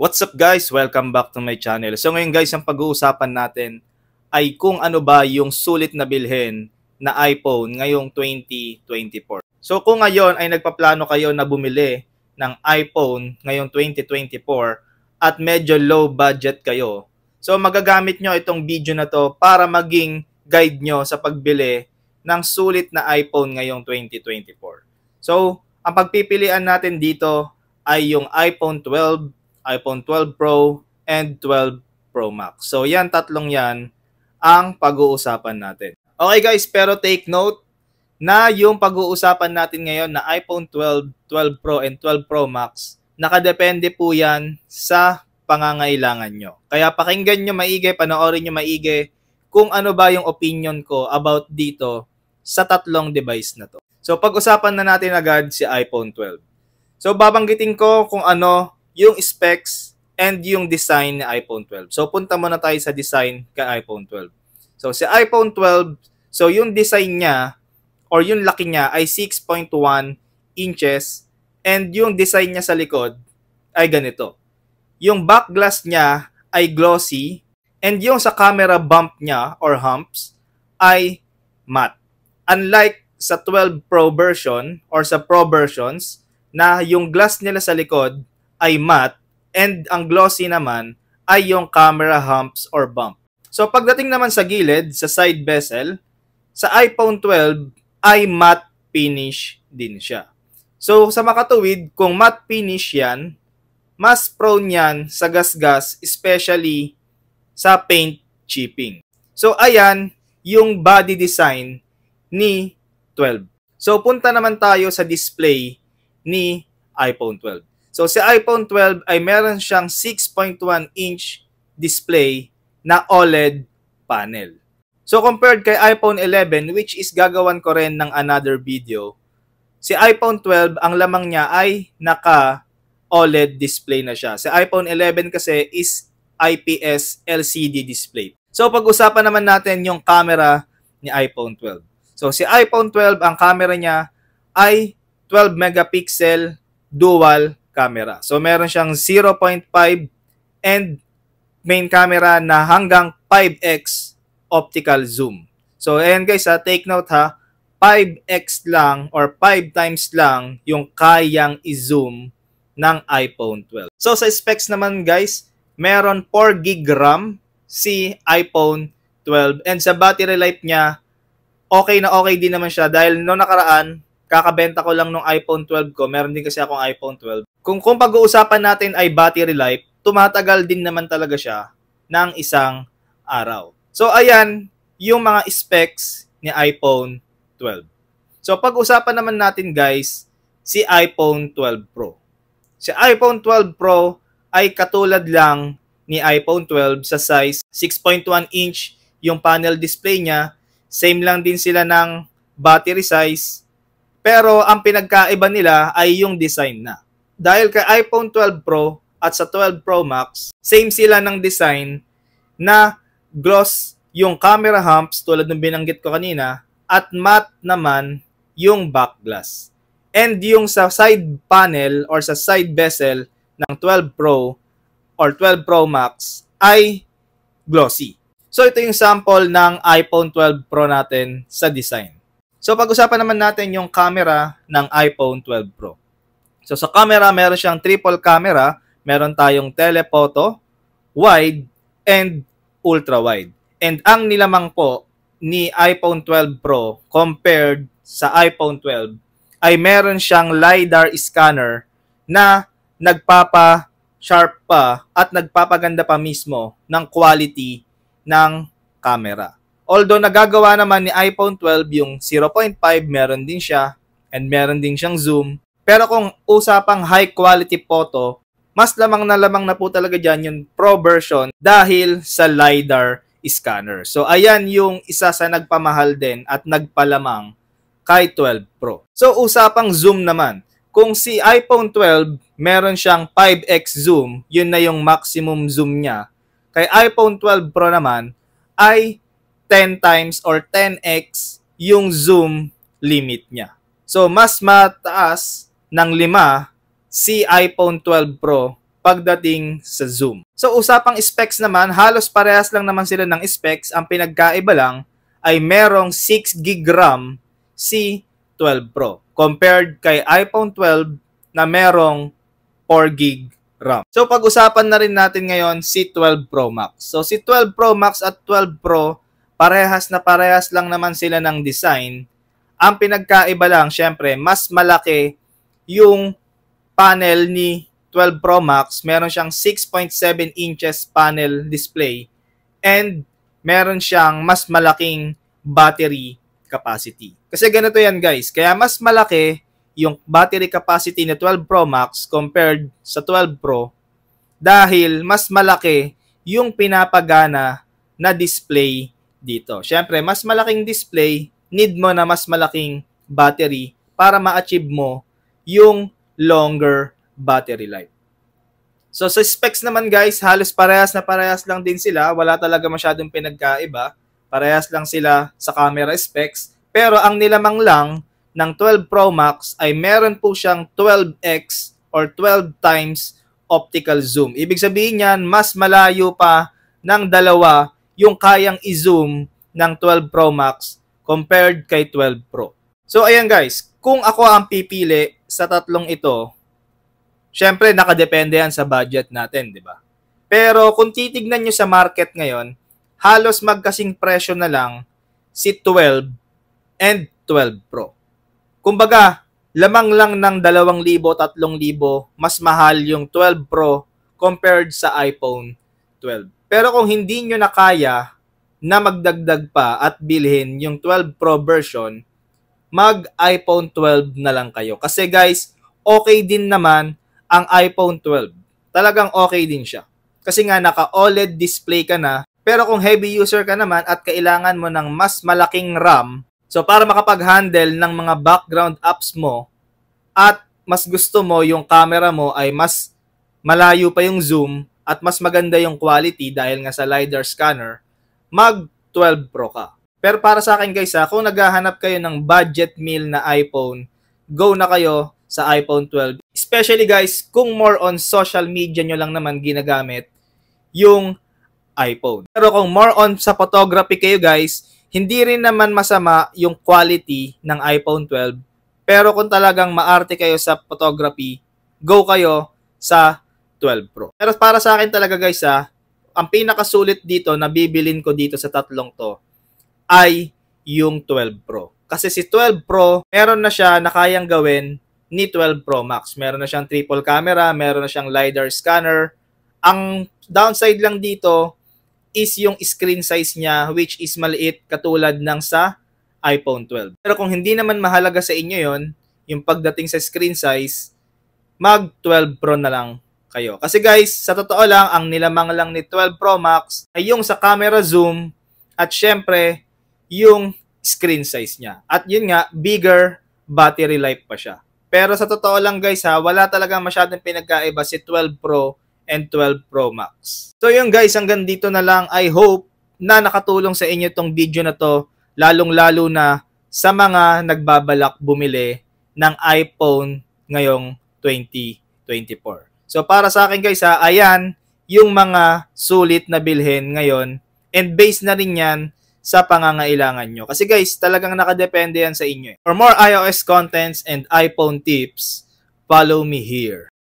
What's up guys? Welcome back to my channel. So ngayon guys, ang pag-uusapan natin ay kung ano ba yung sulit na bilhin na iPhone ngayong 2024. So kung ngayon ay nagpaplano kayo na bumili ng iPhone ngayong 2024 at medyo low budget kayo, so magagamit nyo itong video na to para maging guide nyo sa pagbili ng sulit na iPhone ngayong 2024. So, ang pagpipilian natin dito ay yung iPhone 12 iPhone 12 Pro, and 12 Pro Max. So yan, tatlong yan ang pag-uusapan natin. Okay guys, pero take note na yung pag-uusapan natin ngayon na iPhone 12, 12 Pro, and 12 Pro Max, nakadepende po yan sa pangangailangan nyo. Kaya pakinggan nyo maigi, panoorin nyo maigi kung ano ba yung opinion ko about dito sa tatlong device na to. So pag-usapan na natin agad si iPhone 12. So babanggitin ko kung ano yung specs and yung design ni iPhone 12. So punta muna tayo sa design kay iPhone 12. So si iPhone 12, so yung design niya or yung laki niya ay 6.1 inches and yung design niya sa likod ay ganito. Yung back glass niya ay glossy and yung sa camera bump niya or humps ay matte. Unlike sa 12 Pro version or sa Pro versions na yung glass nila sa likod ay matte and ang glossy naman ay yung camera humps or bump. So pagdating naman sa gilid, sa side bezel, sa iPhone 12 ay matte finish din siya. So sa makatuwid, kung matte finish yan, mas prone yan sa gasgas, especially sa paint chipping. So ayan yung body design ni 12. So punta naman tayo sa display ni iPhone 12. So si iPhone 12 ay meron siyang 6.1 inch display na OLED panel. So compared kay iPhone 11 which is gagawan ko rin ng another video, si iPhone 12 ang lamang niya ay naka OLED display na siya. Si iPhone 11 kasi is IPS LCD display. So pag-usapan naman natin yung camera ni iPhone 12. So si iPhone 12 ang camera niya ay 12 megapixel dual camera. So meron siyang 0.5 and main camera na hanggang 5x optical zoom. So ayan guys, ha, take note ha, 5x lang or 5 times lang yung kayang i-zoom ng iPhone 12. So sa specs naman guys, meron 4 gig RAM si iPhone 12 and sa battery life niya, okay na okay din naman siya dahil no nakaraan kakabenta ko lang ng iPhone 12 ko, meron din kasi akong iPhone 12. Kung, kung pag-uusapan natin ay battery life, tumatagal din naman talaga siya ng isang araw. So ayan, yung mga specs ni iPhone 12. So pag-usapan naman natin guys, si iPhone 12 Pro. Si iPhone 12 Pro ay katulad lang ni iPhone 12 sa size 6.1 inch yung panel display niya. Same lang din sila ng battery size pero ang pinagkaiba nila ay yung design na. Dahil kay iPhone 12 Pro at sa 12 Pro Max, same sila ng design na gloss yung camera humps tulad ng binanggit ko kanina at matte naman yung back glass. And yung sa side panel or sa side bezel ng 12 Pro or 12 Pro Max ay glossy. So ito yung sample ng iPhone 12 Pro natin sa design. So pag-usapan naman natin yung camera ng iPhone 12 Pro. So sa camera, meron siyang triple camera, meron tayong telephoto, wide, and ultra-wide. And ang nilamang po ni iPhone 12 Pro compared sa iPhone 12 ay meron siyang LiDAR scanner na nagpapa sharp pa at nagpapaganda pa mismo ng quality ng camera. Although nagagawa naman ni iPhone 12 yung 0.5, meron din siya and meron din siyang zoom. Pero kung usapang high quality photo, mas lamang na lamang na po talaga dyan yung pro version dahil sa LiDAR scanner. So ayan yung isa sa nagpamahal din at nagpalamang kay 12 Pro. So usapang zoom naman. Kung si iPhone 12 meron siyang 5x zoom, yun na yung maximum zoom niya. Kay iPhone 12 Pro naman ay 10 times or 10x yung zoom limit niya. So, mas mataas ng 5 si iPhone 12 Pro pagdating sa zoom. So, usapang specs naman, halos parehas lang naman sila ng specs. Ang pinagkaiba lang ay merong 6GB RAM si 12 Pro compared kay iPhone 12 na merong 4GB RAM. So, pag-usapan na rin natin ngayon si 12 Pro Max. So, si 12 Pro Max at 12 Pro parehas na parehas lang naman sila ng design. Ang pinagkaiba lang, syempre, mas malaki yung panel ni 12 Pro Max. Meron siyang 6.7 inches panel display and meron siyang mas malaking battery capacity. Kasi ganito yan guys, kaya mas malaki yung battery capacity na 12 Pro Max compared sa 12 Pro dahil mas malaki yung pinapagana na display dito. Siyempre, mas malaking display, need mo na mas malaking battery para ma-achieve mo yung longer battery life. So sa specs naman guys, halos parehas na parehas lang din sila. Wala talaga masyadong pinagkaiba. Parehas lang sila sa camera specs. Pero ang nilamang lang ng 12 Pro Max ay meron po siyang 12x or 12 times optical zoom. Ibig sabihin niyan, mas malayo pa ng dalawa yung kayang i-zoom ng 12 Pro Max compared kay 12 Pro. So ayan guys, kung ako ang pipili sa tatlong ito, syempre nakadepende yan sa budget natin, di ba? Pero kung titignan nyo sa market ngayon, halos magkasing presyo na lang si 12 and 12 Pro. Kumbaga, lamang lang ng 2,000, 3,000 mas mahal yung 12 Pro compared sa iPhone 12 pero kung hindi nyo na kaya na magdagdag pa at bilhin yung 12 Pro version, mag iPhone 12 na lang kayo. Kasi guys, okay din naman ang iPhone 12. Talagang okay din siya. Kasi nga naka OLED display ka na, pero kung heavy user ka naman at kailangan mo ng mas malaking RAM, so para makapag-handle ng mga background apps mo at mas gusto mo yung camera mo ay mas malayo pa yung zoom, at mas maganda yung quality dahil nga sa LiDAR scanner, mag 12 Pro ka. Pero para sa akin guys ha, kung naghahanap kayo ng budget meal na iPhone, go na kayo sa iPhone 12. Especially guys, kung more on social media nyo lang naman ginagamit yung iPhone. Pero kung more on sa photography kayo guys, hindi rin naman masama yung quality ng iPhone 12. Pero kung talagang maarte kayo sa photography, go kayo sa 12 Pro. Pero para sa akin talaga guys ha, ah, ang pinakasulit dito na bibilin ko dito sa tatlong to ay yung 12 Pro. Kasi si 12 Pro, meron na siya na kayang gawin ni 12 Pro Max. Meron na siyang triple camera, meron na siyang LiDAR scanner. Ang downside lang dito is yung screen size niya which is maliit katulad ng sa iPhone 12. Pero kung hindi naman mahalaga sa inyo yon yung pagdating sa screen size, mag 12 Pro na lang kayo. Kasi guys, sa totoo lang, ang nilamang lang ni 12 Pro Max ay yung sa camera zoom at syempre, yung screen size niya. At yun nga, bigger battery life pa siya. Pero sa totoo lang guys ha, wala talaga masyadong pinagkaiba si 12 Pro and 12 Pro Max. So yun guys, hanggang dito na lang. I hope na nakatulong sa inyo tong video na to, lalong-lalo na sa mga nagbabalak bumili ng iPhone ngayong 2024. So para sa akin guys ha, ayan yung mga sulit na bilhin ngayon and based na rin yan sa pangangailangan nyo. Kasi guys, talagang nakadepende yan sa inyo. For more iOS contents and iPhone tips, follow me here.